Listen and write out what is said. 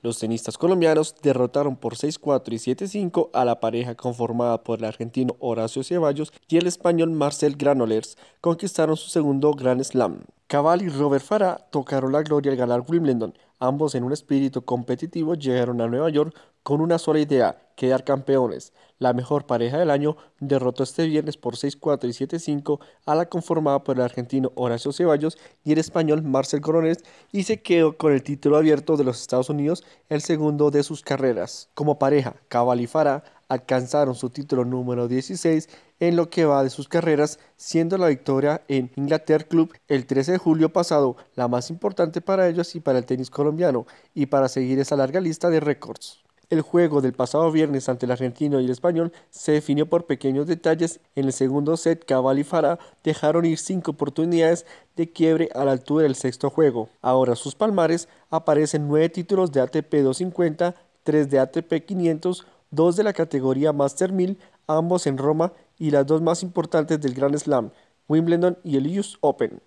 Los tenistas colombianos derrotaron por 6-4 y 7-5 a la pareja conformada por el argentino Horacio Ceballos y el español Marcel Granollers, conquistaron su segundo Grand Slam. Cabal y Robert Farah tocaron la gloria al ganar Wimbledon. Ambos en un espíritu competitivo llegaron a Nueva York con una sola idea, quedar campeones. La mejor pareja del año derrotó este viernes por 6-4 y 7-5 a la conformada por el argentino Horacio Ceballos y el español Marcel Corones y se quedó con el título abierto de los Estados Unidos, el segundo de sus carreras. Como pareja, Cabal y Farah alcanzaron su título número 16 en lo que va de sus carreras, siendo la victoria en Inglaterra Club el 13 de julio pasado la más importante para ellos y para el tenis colombiano, y para seguir esa larga lista de récords. El juego del pasado viernes ante el argentino y el español se definió por pequeños detalles. En el segundo set, Cabal y dejaron ir cinco oportunidades de quiebre a la altura del sexto juego. Ahora sus palmares aparecen nueve títulos de ATP 250, 3 de ATP 500, dos de la categoría Master 1000, ambos en Roma, y las dos más importantes del Grand Slam, Wimbledon y el US Open.